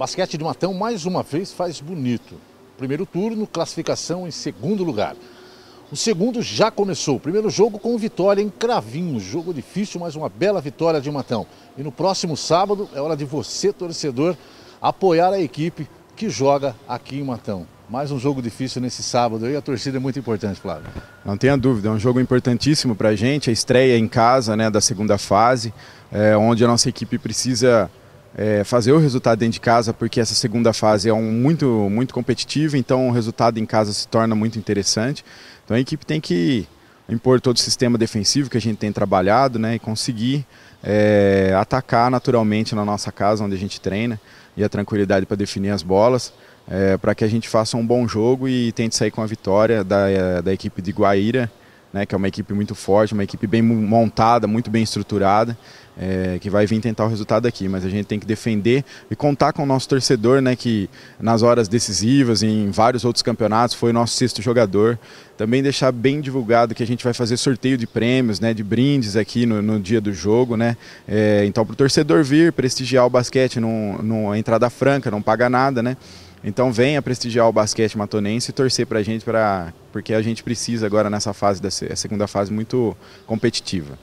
Basquete de Matão mais uma vez faz bonito. Primeiro turno, classificação em segundo lugar. O segundo já começou. primeiro jogo com vitória em Cravinho. Jogo difícil, mas uma bela vitória de Matão. E no próximo sábado é hora de você, torcedor, apoiar a equipe que joga aqui em Matão. Mais um jogo difícil nesse sábado e a torcida é muito importante, Flávio. Não tenha dúvida, é um jogo importantíssimo para a gente. A estreia em casa né, da segunda fase, é, onde a nossa equipe precisa é, fazer o resultado dentro de casa, porque essa segunda fase é um muito, muito competitiva, então o resultado em casa se torna muito interessante. Então a equipe tem que impor todo o sistema defensivo que a gente tem trabalhado né, e conseguir é, atacar naturalmente na nossa casa, onde a gente treina, e a tranquilidade para definir as bolas, é, para que a gente faça um bom jogo e tente sair com a vitória da, é, da equipe de Guaíra né, que é uma equipe muito forte, uma equipe bem montada, muito bem estruturada, é, que vai vir tentar o resultado aqui. Mas a gente tem que defender e contar com o nosso torcedor, né, que nas horas decisivas, em vários outros campeonatos, foi o nosso sexto jogador. Também deixar bem divulgado que a gente vai fazer sorteio de prêmios, né, de brindes aqui no, no dia do jogo. Né? É, então, para o torcedor vir prestigiar o basquete, não, não entrada franca, não paga nada, né? Então venha prestigiar o basquete matonense e torcer para a gente, pra, porque a gente precisa agora nessa fase, da é segunda fase muito competitiva.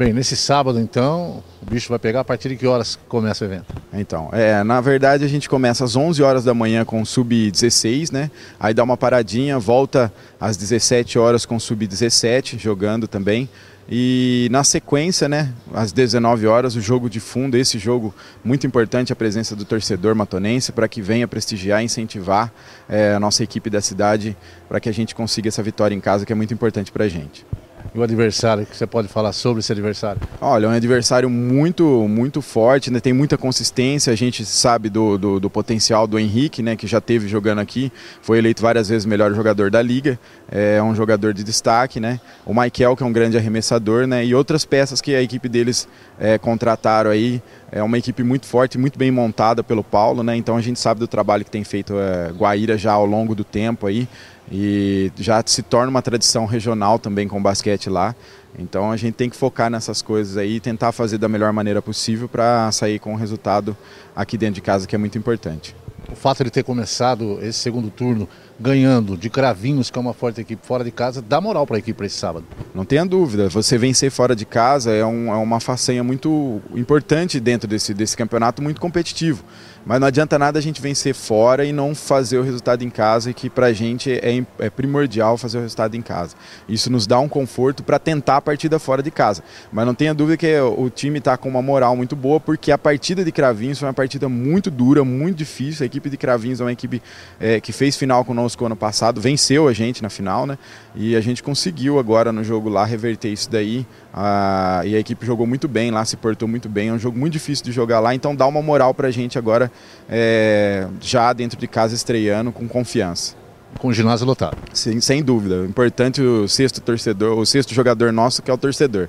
Bem, nesse sábado então, o bicho vai pegar a partir de que horas começa o evento? Então, é, na verdade a gente começa às 11 horas da manhã com sub-16, né? Aí dá uma paradinha, volta às 17 horas com sub-17 jogando também. E na sequência, né, às 19 horas, o jogo de fundo, esse jogo muito importante, a presença do torcedor matonense, para que venha prestigiar e incentivar é, a nossa equipe da cidade, para que a gente consiga essa vitória em casa, que é muito importante para a gente. E o adversário, que você pode falar sobre esse adversário? Olha, é um adversário muito, muito forte, né? tem muita consistência, a gente sabe do, do, do, potencial do Henrique, né? que já teve jogando aqui, foi eleito várias vezes melhor jogador da liga, é, é um jogador de destaque, né? o Michael, que é um grande arremessador, né? e outras peças que a equipe deles é, contrataram aí, é uma equipe muito forte, muito bem montada pelo Paulo, né? Então a gente sabe do trabalho que tem feito é, Guaíra já ao longo do tempo aí e já se torna uma tradição regional também com o basquete lá. Então a gente tem que focar nessas coisas aí e tentar fazer da melhor maneira possível para sair com um resultado aqui dentro de casa que é muito importante o fato de ter começado esse segundo turno ganhando de Cravinhos, que é uma forte equipe fora de casa, dá moral para a equipe para esse sábado. Não tenha dúvida, você vencer fora de casa é, um, é uma façanha muito importante dentro desse, desse campeonato muito competitivo. Mas não adianta nada a gente vencer fora e não fazer o resultado em casa, e que para a gente é, é, primordial fazer o resultado em casa. Isso nos dá um conforto para tentar a partida fora de casa. Mas não tenha dúvida que o time está com uma moral muito boa, porque a partida de Cravinhos foi uma partida muito dura, muito difícil. A equipe de Cravinhos é uma equipe é, que fez final conosco ano passado, venceu a gente na final, né? E a gente conseguiu agora no jogo lá reverter isso daí. A, e a equipe jogou muito bem lá, se portou muito bem. É um jogo muito difícil de jogar lá, então dá uma moral para a gente agora é, já dentro de casa estreando com confiança. Com o ginásio lotado. Sim, sem dúvida. O importante o sexto torcedor, o sexto jogador nosso que é o torcedor.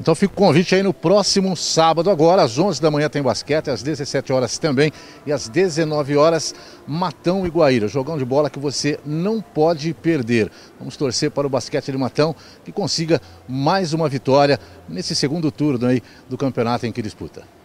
Então fica o convite aí no próximo sábado, agora às 11 da manhã tem basquete, às 17 horas também e às 19 horas Matão e Guaíra, jogão de bola que você não pode perder. Vamos torcer para o basquete de Matão que consiga mais uma vitória nesse segundo turno aí do campeonato em que disputa.